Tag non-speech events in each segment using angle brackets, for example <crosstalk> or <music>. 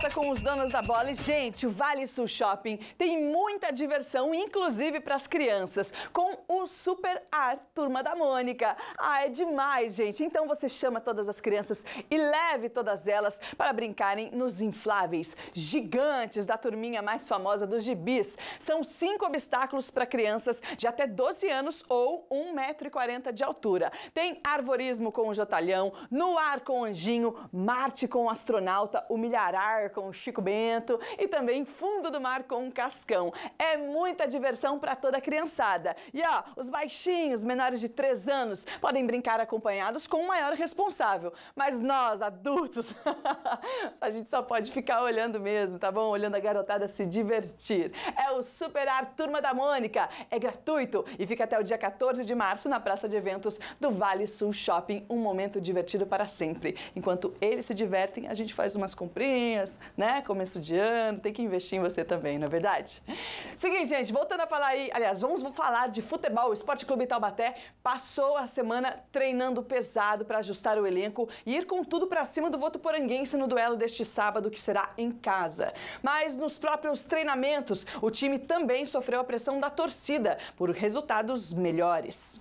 volta com os donos da bola. E, gente, o Vale Sul Shopping tem muita diversão, inclusive para as crianças, com o Super Ar Turma da Mônica. Ah, é demais, gente. Então você chama todas as crianças e leve todas elas para brincarem nos infláveis gigantes da turminha mais famosa dos gibis. São cinco obstáculos para crianças de até 12 anos ou 1,40m de altura. Tem arvorismo com o jotalhão, no ar com o anjinho, Marte com o astronauta, o milharar com o Chico Bento e também Fundo do Mar com o Cascão. É muita diversão para toda a criançada. E ó, os baixinhos, menores de 3 anos, podem brincar acompanhados com o maior responsável. Mas nós, adultos, <laughs> a gente só pode ficar olhando mesmo, tá bom? Olhando a garotada se divertir. É o Superar Turma da Mônica. É gratuito e fica até o dia 14 de março na Praça de Eventos do Vale Sul Shopping. Um momento divertido para sempre. Enquanto eles se divertem, a gente faz umas comprinhas, né? Começo de ano, tem que investir em você também, não é verdade? Seguinte, gente, voltando a falar aí, aliás, vamos falar de futebol. O Esporte Clube Taubaté passou a semana treinando pesado para ajustar o elenco e ir com tudo para cima do voto poranguense no duelo deste sábado, que será em casa. Mas nos próprios treinamentos, o time também sofreu a pressão da torcida por resultados melhores.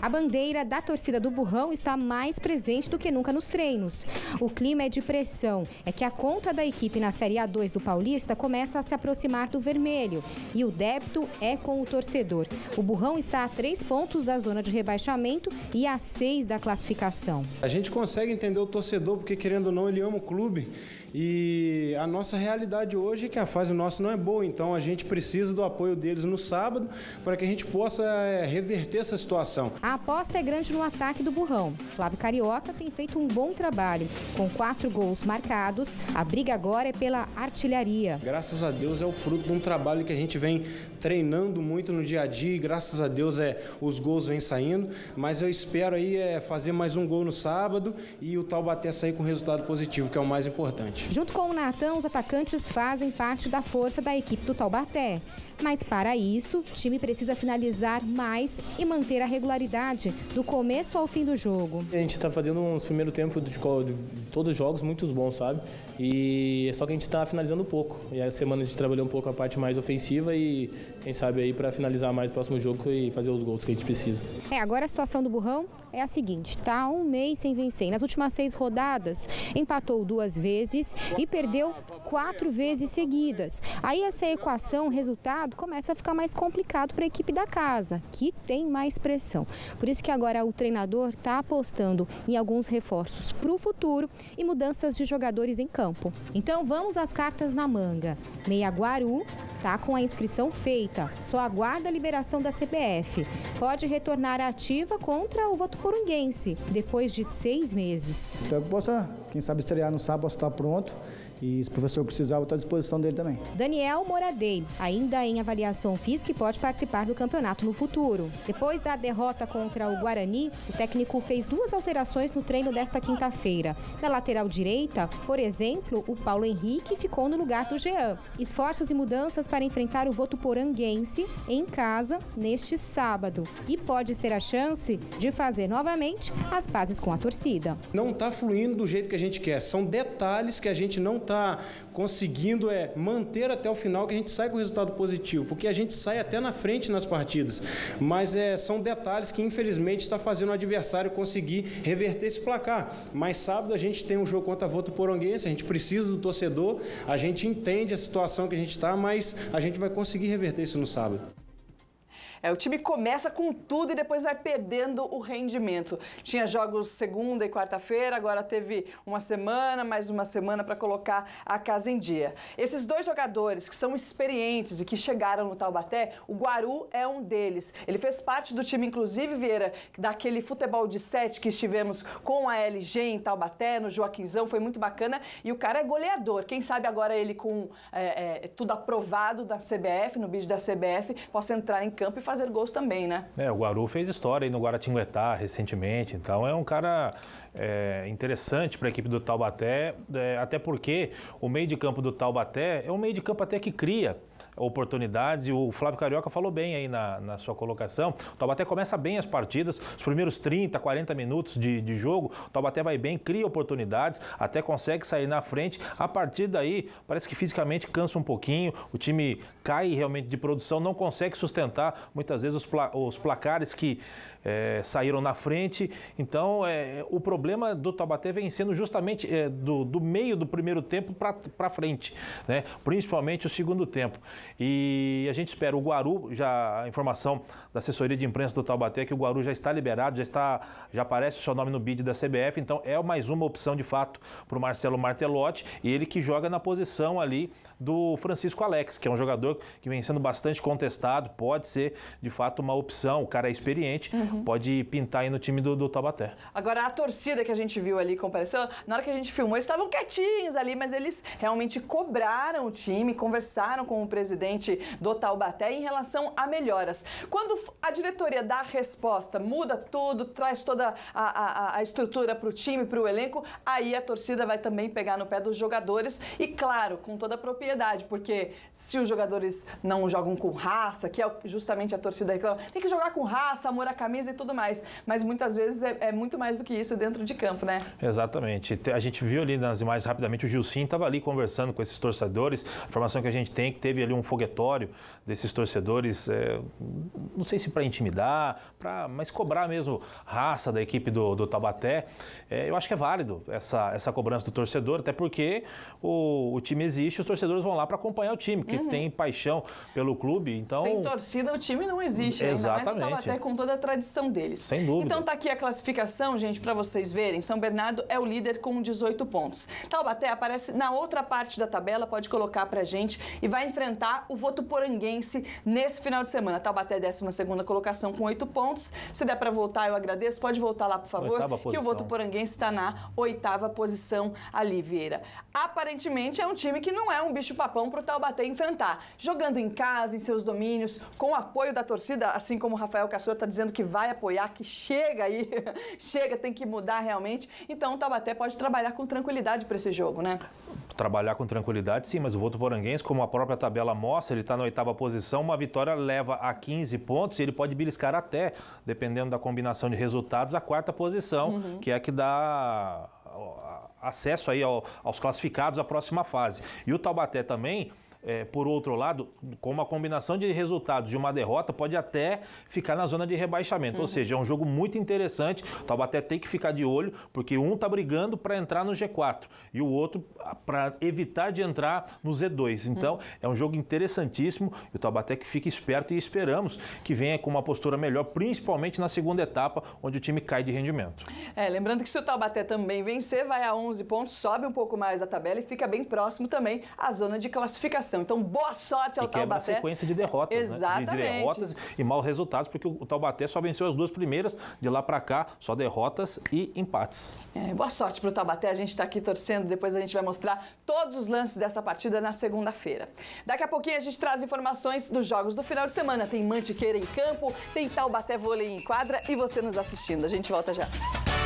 A bandeira da torcida do Burrão está mais presente do que nunca nos treinos. O clima é de pressão. É que a conta da equipe na Série A2 do Paulista começa a se aproximar do vermelho e o débito é com o torcedor. O Burrão está a três pontos da zona de rebaixamento e a seis da classificação. A gente consegue entender o torcedor porque, querendo ou não, ele ama o clube e a nossa realidade hoje é que a fase nossa não é boa, então a gente precisa do apoio deles no sábado para que a gente possa eh, reverter essa situação. A aposta é grande no ataque do Burrão. Flávio Carioca tem feito um bom trabalho. Com quatro gols marcados, a briga agora é pela artilharia. Graças a Deus é o fruto de um trabalho que a gente vem treinando muito no dia a dia e graças a Deus é os gols vêm saindo. Mas eu espero aí é fazer mais um gol no sábado e o Taubaté sair com resultado positivo, que é o mais importante. Junto com o Natan, os atacantes fazem parte da força da equipe do Taubaté. Mas para isso, o time precisa finalizar mais e manter a regularidade do começo ao fim do jogo. A gente está fazendo uns primeiros tempos de, todos os jogos muito bons, sabe? E é só que a gente está finalizando pouco. E a semana a gente trabalhou um pouco a parte mais ofensiva e quem sabe aí para finalizar mais o próximo jogo e fazer os gols que a gente precisa. É, agora a situação do Burrão é a seguinte, está um mês sem vencer. Nas últimas seis rodadas, empatou duas vezes e perdeu quatro vezes seguidas. Aí essa equação, resultado, começa a ficar mais complicado para a equipe da casa, que tem mais pressão. Por isso que agora o treinador está apostando em alguns reforços para o futuro e mudanças de jogadores em campo. Então vamos às cartas na manga. Meia Guaru está com a inscrição feita, só aguarda a liberação da CBF. Pode retornar à ativa contra o corunguense, depois de seis meses. Então quem sabe, estrear no sábado, estar pronto e se o professor precisar, eu estou à disposição dele também. Daniel Moradei, ainda em avaliação física, pode participar do campeonato no futuro. Depois da derrota contra o Guarani, o técnico fez duas alterações no treino desta quinta-feira. Na lateral direita, por exemplo, o Paulo Henrique ficou no lugar do Jean. Esforços e mudanças para enfrentar o poranguense em casa neste sábado. E pode ser a chance de fazer novamente as pazes com a torcida. Não está fluindo do jeito que a gente quer. São detalhes que a gente não está conseguindo é manter até o final que a gente sai com resultado positivo, porque a gente sai até na frente nas partidas. Mas é, são detalhes que infelizmente está fazendo o adversário conseguir reverter esse placar. Mas sábado a gente tem um jogo contra a Voto Poronguense, a gente precisa do torcedor, a gente entende a situação que a gente está, mas a gente vai conseguir reverter isso no sábado. É, o time começa com tudo e depois vai perdendo o rendimento. Tinha jogos segunda e quarta-feira, agora teve uma semana, mais uma semana para colocar a casa em dia. Esses dois jogadores que são experientes e que chegaram no Taubaté, o Guaru é um deles. Ele fez parte do time, inclusive, Vieira, daquele futebol de sete que estivemos com a LG em Taubaté, no Joaquinzão, foi muito bacana. E o cara é goleador. Quem sabe agora ele com é, é, tudo aprovado da CBF, no bid da CBF, possa entrar em campo e fazer fazer gols também, né? É, o Guaru fez história aí no Guaratinguetá recentemente, então é um cara é, interessante para a equipe do Taubaté, é, até porque o meio de campo do Taubaté é um meio de campo até que cria oportunidades. E o Flávio Carioca falou bem aí na, na sua colocação. O Taubaté começa bem as partidas, os primeiros 30, 40 minutos de, de jogo, o Taubaté vai bem, cria oportunidades, até consegue sair na frente. A partir daí, parece que fisicamente cansa um pouquinho, o time cai realmente de produção, não consegue sustentar muitas vezes os, pla os placares que é, saíram na frente. Então, é, o problema do Taubaté vem sendo justamente é, do, do meio do primeiro tempo para frente, né? principalmente o segundo tempo. E a gente espera o Guaru, já a informação da assessoria de imprensa do Taubaté é que o Guaru já está liberado, já está, já aparece o seu nome no bid da CBF, então é mais uma opção de fato para o Marcelo Martelotti, e ele que joga na posição ali do Francisco Alex, que é um jogador que vem sendo bastante contestado, pode ser de fato uma opção, o cara é experiente, uhum. pode pintar aí no time do, do Taubaté. Agora, a torcida que a gente viu ali comparecendo, na hora que a gente filmou, eles estavam quietinhos ali, mas eles realmente cobraram o time, conversaram com o presidente presidente do Taubaté em relação a melhoras. Quando a diretoria dá a resposta, muda tudo, traz toda a, a, a estrutura para o time, para o elenco, aí a torcida vai também pegar no pé dos jogadores e, claro, com toda a propriedade, porque se os jogadores não jogam com raça, que é justamente a torcida reclama, tem que jogar com raça, amor à camisa e tudo mais. Mas muitas vezes é, é muito mais do que isso dentro de campo, né? Exatamente. A gente viu ali nas imagens rapidamente, o Gilcim estava ali conversando com esses torcedores, a informação que a gente tem que teve ali um foguetório desses torcedores, é, não sei se para intimidar, pra, mas cobrar mesmo raça da equipe do, do Tabaté. É, eu acho que é válido essa, essa cobrança do torcedor, até porque o, o time existe, os torcedores vão lá para acompanhar o time, que uhum. tem paixão pelo clube. Então... Sem torcida, o time não existe. Exatamente. Ainda mais o Tabaté, com toda a tradição deles. Sem dúvida. Então tá aqui a classificação, gente, para vocês verem. São Bernardo é o líder com 18 pontos. Taubaté aparece na outra parte da tabela, pode colocar para gente, e vai enfrentar o voto poranguense nesse final de semana. Taubaté, 12 colocação com 8 pontos. Se der para voltar, eu agradeço. Pode voltar lá, por favor, que o voto poranguense está na oitava posição ali, Vieira. Aparentemente é um time que não é um bicho-papão para o Taubaté enfrentar. Jogando em casa, em seus domínios, com o apoio da torcida, assim como o Rafael Cassor está dizendo que vai apoiar, que chega aí, <laughs> chega, tem que mudar realmente. Então o Taubaté pode trabalhar com tranquilidade para esse jogo, né? Trabalhar com tranquilidade, sim, mas o voto poranguense, como a própria tabela amostra, ele está na oitava posição. Uma vitória leva a 15 pontos e ele pode beliscar até, dependendo da combinação de resultados, a quarta posição, uhum. que é a que dá acesso aí ao, aos classificados à próxima fase. E o Taubaté também é, por outro lado, com uma combinação de resultados de uma derrota, pode até ficar na zona de rebaixamento. Uhum. Ou seja, é um jogo muito interessante. O Taubaté tem que ficar de olho, porque um está brigando para entrar no G4 e o outro para evitar de entrar no Z2. Então, uhum. é um jogo interessantíssimo e o Taubaté que fica esperto e esperamos que venha com uma postura melhor, principalmente na segunda etapa, onde o time cai de rendimento. É, lembrando que se o Taubaté também vencer, vai a 11 pontos, sobe um pouco mais da tabela e fica bem próximo também à zona de classificação. Então, boa sorte ao e Taubaté. é a sequência de derrotas, Exatamente. Né? De derrotas e maus resultados, porque o Taubaté só venceu as duas primeiras, de lá para cá, só derrotas e empates. É, boa sorte para o Taubaté, a gente está aqui torcendo, depois a gente vai mostrar todos os lances dessa partida na segunda-feira. Daqui a pouquinho a gente traz informações dos jogos do final de semana. Tem Mantiqueira em campo, tem Taubaté Vôlei em quadra e você nos assistindo. A gente volta já.